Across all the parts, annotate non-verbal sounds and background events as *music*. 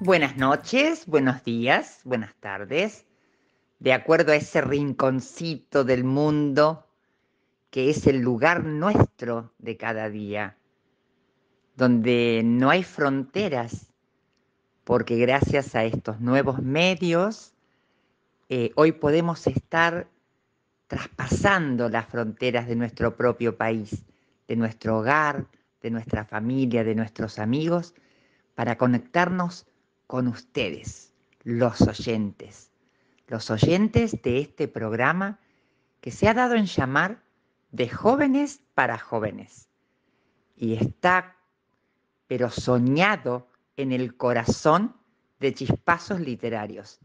Buenas noches, buenos días, buenas tardes. De acuerdo a ese rinconcito del mundo que es el lugar nuestro de cada día, donde no hay fronteras, porque gracias a estos nuevos medios, eh, hoy podemos estar traspasando las fronteras de nuestro propio país, de nuestro hogar, de nuestra familia, de nuestros amigos, para conectarnos con ustedes, los oyentes, los oyentes de este programa que se ha dado en llamar de jóvenes para jóvenes. Y está, pero soñado en el corazón de chispazos literarios.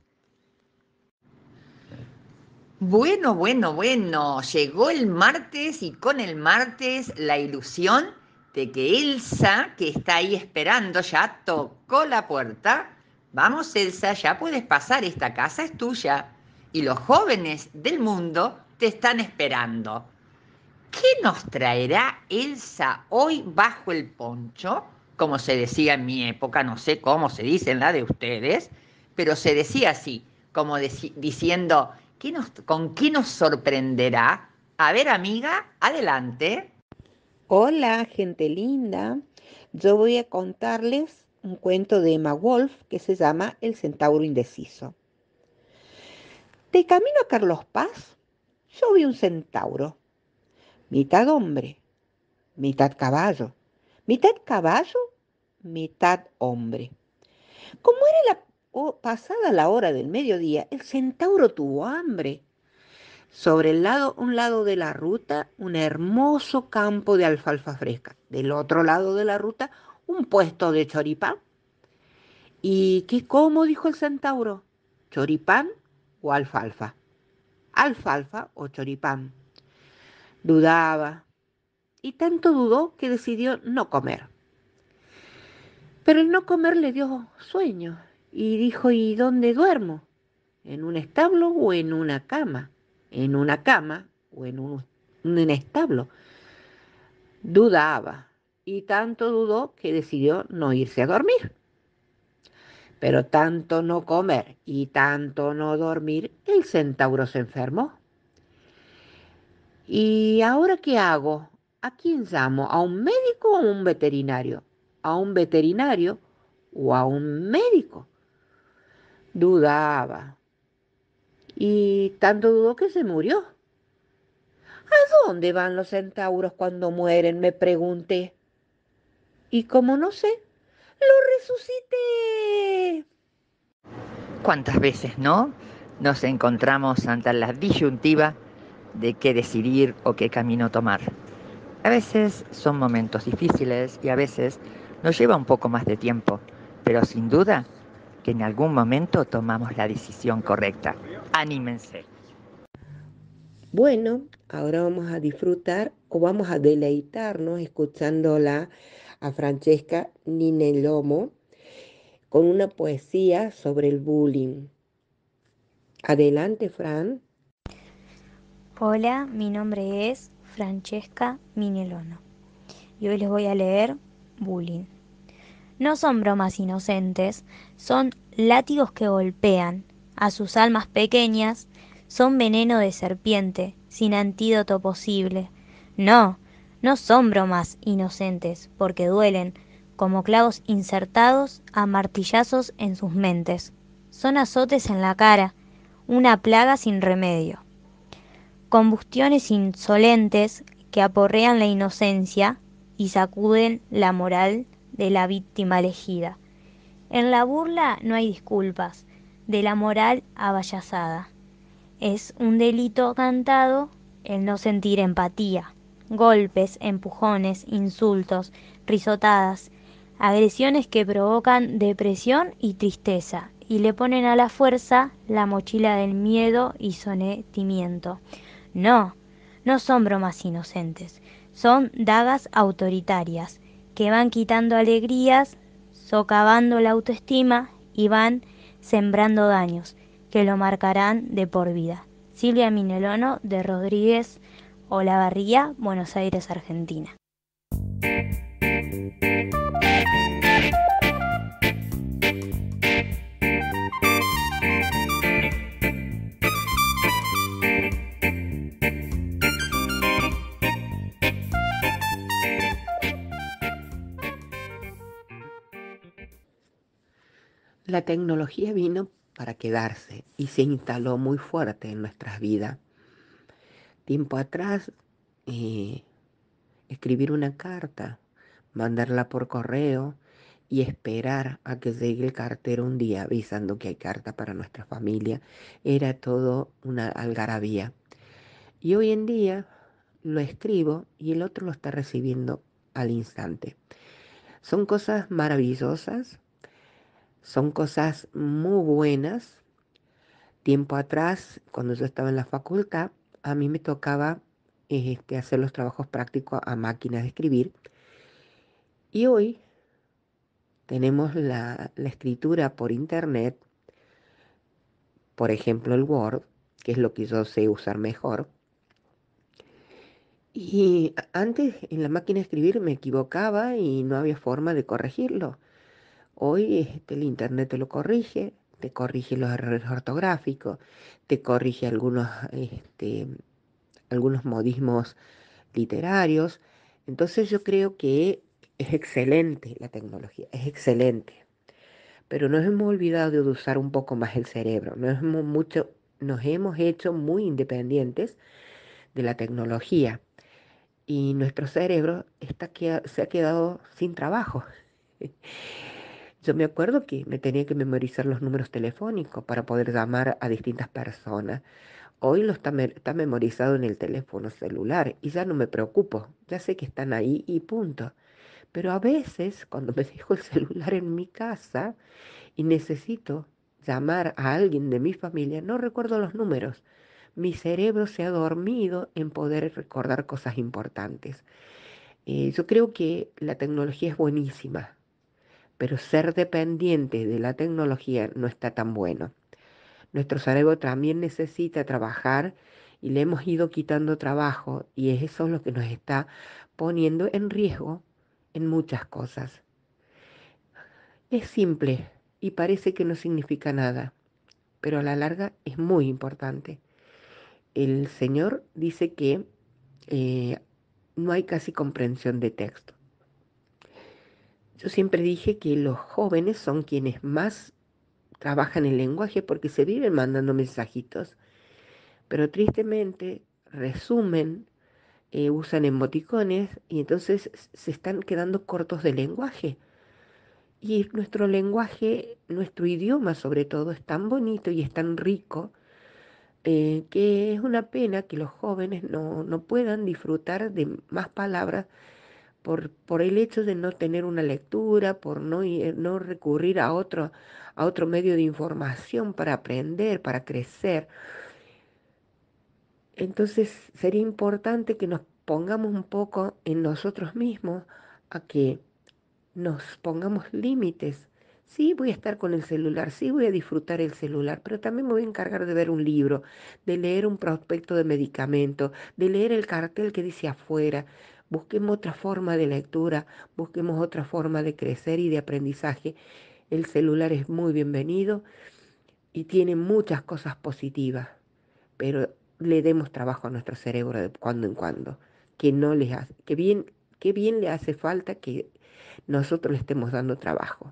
Bueno, bueno, bueno, llegó el martes y con el martes la ilusión de que Elsa, que está ahí esperando, ya tocó la puerta. Vamos, Elsa, ya puedes pasar, esta casa es tuya y los jóvenes del mundo te están esperando. ¿Qué nos traerá Elsa hoy bajo el poncho? Como se decía en mi época, no sé cómo se dice en la de ustedes, pero se decía así, como diciendo, ¿con qué nos sorprenderá? A ver, amiga, adelante. Hola, gente linda. Yo voy a contarles un cuento de Emma Wolf que se llama El centauro indeciso. De camino a Carlos Paz, yo vi un centauro mitad hombre, mitad caballo, mitad caballo, mitad hombre. Como era la, pasada la hora del mediodía, el centauro tuvo hambre. Sobre el lado, un lado de la ruta, un hermoso campo de alfalfa fresca. Del otro lado de la ruta, un puesto de choripán. ¿Y qué como? dijo el centauro. ¿Choripán o alfalfa? Alfalfa o choripán. Dudaba. Y tanto dudó que decidió no comer. Pero el no comer le dio sueño y dijo, ¿y dónde duermo? ¿En un establo o en una cama? ¿En una cama o en un, establo? Dudaba y tanto dudó que decidió no irse a dormir. Pero tanto no comer y tanto no dormir, el centauro se enfermó. ¿Y ahora qué hago? ¿A quién llamo? ¿A un médico o a un veterinario? ¿A un veterinario o a un médico? Dudaba. Y tanto dudó que se murió. ¿A dónde van los centauros cuando mueren? me pregunté. Y como no sé, lo resucité. ¿Cuántas veces, no? Nos encontramos ante la disyuntiva de qué decidir o qué camino tomar. A veces son momentos difíciles y a veces nos lleva un poco más de tiempo, pero sin duda que en algún momento tomamos la decisión correcta. Anímense. Bueno, ahora vamos a disfrutar o vamos a deleitarnos escuchándola a Francesca Ninelomo con una poesía sobre el bullying. Adelante, Fran. Hola, mi nombre es Francesca Minelono y hoy les voy a leer Bullying. No son bromas inocentes, son látigos que golpean a sus almas pequeñas, son veneno de serpiente, sin antídoto posible. No, no son bromas inocentes, porque duelen, como clavos insertados a martillazos en sus mentes. Son azotes en la cara, una plaga sin remedio combustiones insolentes que aporrean la inocencia y sacuden la moral de la víctima elegida. En la burla no hay disculpas, de la moral abayazada. Es un delito cantado el no sentir empatía. Golpes, empujones, insultos, risotadas, agresiones que provocan depresión y tristeza y le ponen a la fuerza la mochila del miedo y sonetimiento. No, no son bromas inocentes, son dagas autoritarias que van quitando alegrías, socavando la autoestima y van sembrando daños que lo marcarán de por vida. Silvia Minelono de Rodríguez Olavarría, Buenos Aires, Argentina. La tecnología vino para quedarse y se instaló muy fuerte en nuestras vidas. Tiempo atrás, eh, escribir una carta, mandarla por correo y esperar a que llegue el cartero un día avisando que hay carta para nuestra familia, era todo una algarabía. Y hoy en día lo escribo y el otro lo está recibiendo al instante. Son cosas maravillosas son cosas muy buenas. Tiempo atrás, cuando yo estaba en la facultad, a mí me tocaba este, hacer los trabajos prácticos a máquinas de escribir. Y hoy tenemos la, la escritura por internet, por ejemplo el Word, que es lo que yo sé usar mejor. Y antes en la máquina de escribir me equivocaba y no había forma de corregirlo. Hoy este, el Internet te lo corrige, te corrige los errores ortográficos, te corrige algunos, este, algunos modismos literarios. Entonces yo creo que es excelente la tecnología, es excelente. Pero nos hemos olvidado de usar un poco más el cerebro, nos hemos, mucho, nos hemos hecho muy independientes de la tecnología y nuestro cerebro está, se ha quedado sin trabajo. *laughs* Yo me acuerdo que me tenía que memorizar los números telefónicos para poder llamar a distintas personas. Hoy lo está, memorizado en el teléfono celular y ya no me preocupo, ya sé que están ahí y punto. Pero a veces cuando me *laughs* dejo el celular en mi casa y necesito llamar a alguien de mi familia, no recuerdo los números. Mi cerebro se ha dormido en poder recordar cosas importantes. Eh, yo creo que la tecnología es buenísima, pero ser dependiente de la tecnología no está tan bueno. Nuestro cerebro también necesita trabajar y le hemos ido quitando trabajo y eso es lo que nos está poniendo en riesgo en muchas cosas. Es simple y parece que no significa nada, pero a la larga es muy importante. El Señor dice que eh, no hay casi comprensión de texto. Yo siempre dije que los jóvenes son quienes más trabajan el lenguaje porque se viven mandando mensajitos, pero tristemente resumen, eh, usan emoticones y entonces se están quedando cortos de lenguaje. Y nuestro lenguaje, nuestro idioma sobre todo, es tan bonito y es tan rico eh, que es una pena que los jóvenes no, no puedan disfrutar de más palabras por, el hecho de no tener una lectura, por no, no recurrir a otro, a otro medio de información para aprender, para crecer. Entonces sería importante que nos pongamos un poco en nosotros mismos a que nos pongamos límites. Sí, voy a estar con el celular, sí voy a disfrutar el celular, pero también me voy a encargar de ver un libro, de leer un prospecto de medicamento, de leer el cartel que dice afuera, Busquemos otra forma de lectura, busquemos otra forma de crecer y de aprendizaje. El celular es muy bienvenido y tiene muchas cosas positivas, pero le demos trabajo a nuestro cerebro de cuando en cuando, que no que bien, que bien le hace falta que nosotros le estemos dando trabajo.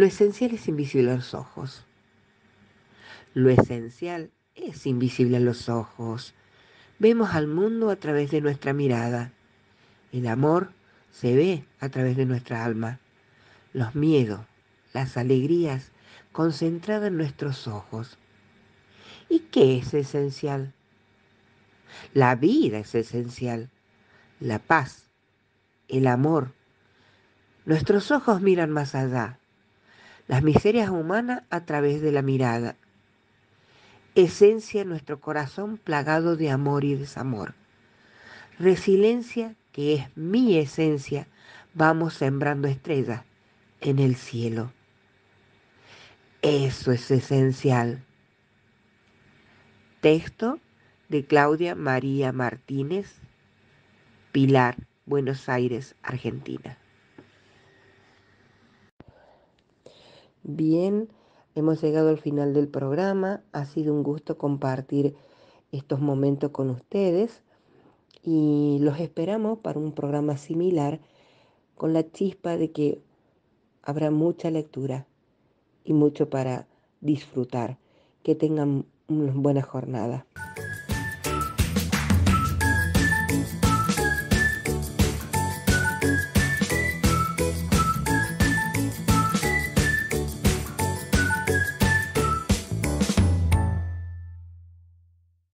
Lo esencial es invisible a los ojos. Lo esencial es invisible a los ojos. Vemos al mundo a través de nuestra mirada. El amor se ve a través de nuestra alma. Los miedos, las alegrías, concentradas en nuestros ojos. ¿Y qué es esencial? La vida es esencial. La paz, el amor. Nuestros ojos miran más allá, las miserias humanas a través de la mirada. Esencia nuestro corazón plagado de amor y desamor. Resiliencia, que es mi esencia, vamos sembrando estrellas en el cielo. Eso es esencial. Texto de Claudia María Martínez, Pilar, Buenos Aires, Argentina. bien. Hemos llegado al final del programa. Ha sido un gusto compartir estos momentos con ustedes y los esperamos para un programa similar con la chispa de que habrá mucha lectura y mucho para disfrutar. Que tengan una buena jornada.